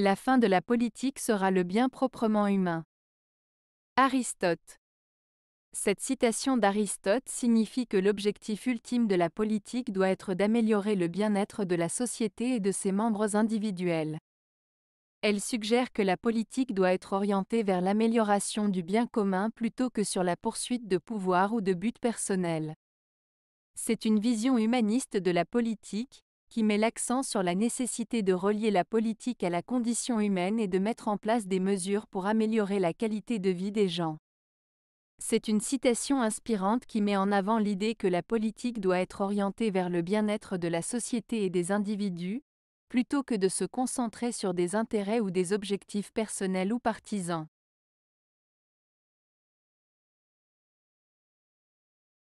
La fin de la politique sera le bien proprement humain. Aristote. Cette citation d'Aristote signifie que l'objectif ultime de la politique doit être d'améliorer le bien-être de la société et de ses membres individuels. Elle suggère que la politique doit être orientée vers l'amélioration du bien commun plutôt que sur la poursuite de pouvoir ou de buts personnels. C'est une vision humaniste de la politique, qui met l'accent sur la nécessité de relier la politique à la condition humaine et de mettre en place des mesures pour améliorer la qualité de vie des gens. C'est une citation inspirante qui met en avant l'idée que la politique doit être orientée vers le bien-être de la société et des individus, plutôt que de se concentrer sur des intérêts ou des objectifs personnels ou partisans.